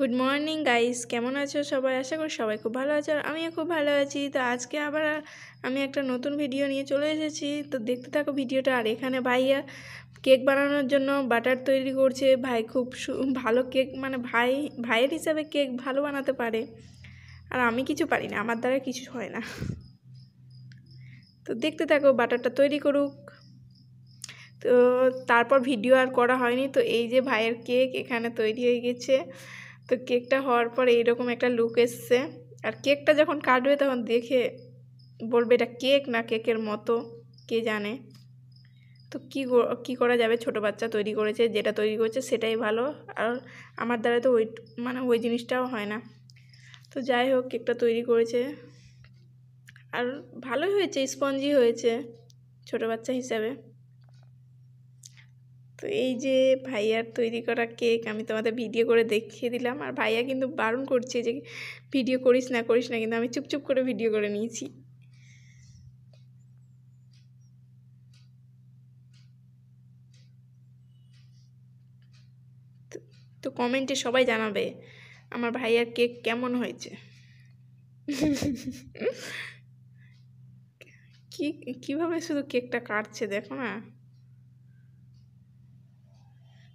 good morning guys কেমন আছো সবাই আশা করি সবাই খুব ভালো আছো আর আমিও খুব ভালো আছি তো আজকে আবার আমি একটা নতুন ভিডিও নিয়ে চলে এসেছি তো দেখতে থাকো ভিডিওটা আর এখানে ভাইয়া কেক বানানোর জন্য বাটার তৈরি করছে ভাই খুব ভালো কেক মানে ভাই ভাইয়ের হিসাবে কেক ভালো বানাতে পারে আর আমি কিছু পারি না আমার দ্বারা কিছু হয় না তো দেখতে থাকো বাটারটা তৈরি করুক তো তারপর ভিডিও আর করা হয়নি তো এই যে ভাইয়ের কেক এখানে তৈরি হয়ে গেছে তো কেকটা হওয়ার পর এইরকম একটা লুক এসছে আর কেকটা যখন কাটবে তখন দেখে বলবে এটা কেক না কেকের মতো কে জানে তো কী কী করা যাবে ছোট বাচ্চা তৈরি করেছে যেটা তৈরি করেছে সেটাই ভালো আর আমার দ্বারা তো ওই মানে ওই জিনিসটাও হয় না তো যাই হোক কেকটা তৈরি করেছে আর ভালোই হয়েছে স্পঞ্জি হয়েছে ছোট বাচ্চা হিসাবে তো এই যে ভাইয়ার তৈরি করা কেক আমি তোমাদের ভিডিও করে দেখিয়ে দিলাম আর ভাইয়া কিন্তু বারণ করছে যে ভিডিও করিস না করিস না কিন্তু আমি চুপচুপ করে ভিডিও করে নিয়েছি তো কমেন্টে সবাই জানাবে আমার ভাইয়ার কেক কেমন হয়েছে কি কীভাবে শুধু কেকটা কাটছে দেখো না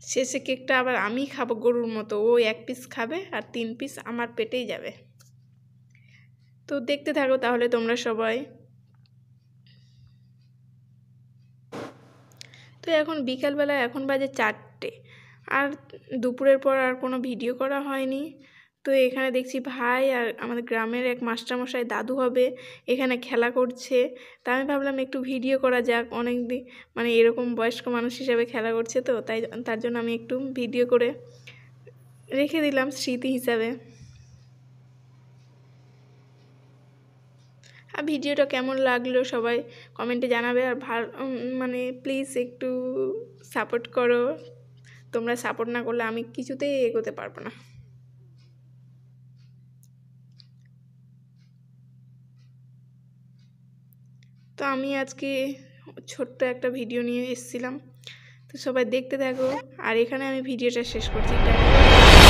শেষে কেকটা আবার আমি খাবো গরুর মতো ও এক পিস খাবে আর তিন পিস আমার পেটেই যাবে তো দেখতে থাকো তাহলে তোমরা সবাই তো এখন বিকালবেলা এখন বাজে চারটে আর দুপুরের পর আর কোনো ভিডিও করা হয়নি তো এখানে দেখছি ভাই আর আমাদের গ্রামের এক মাস্টারমশাই দাদু হবে এখানে খেলা করছে তা আমি ভাবলাম একটু ভিডিও করা যাক অনেক দিন মানে এরকম বয়স্ক মানুষ হিসাবে খেলা করছে তো তাই তার জন্য আমি একটু ভিডিও করে রেখে দিলাম স্মৃতি হিসাবে আর ভিডিওটা কেমন লাগলো সবাই কমেন্টে জানাবে আর ভালো মানে প্লিজ একটু সাপোর্ট করো তোমরা সাপোর্ট না করলে আমি কিছুতেই এগোতে পারবো না তো আমি আজকে ছোট্ট একটা ভিডিও নিয়ে এসেছিলাম তো সবাই দেখতে থাকো আর এখানে আমি ভিডিওটা শেষ করছি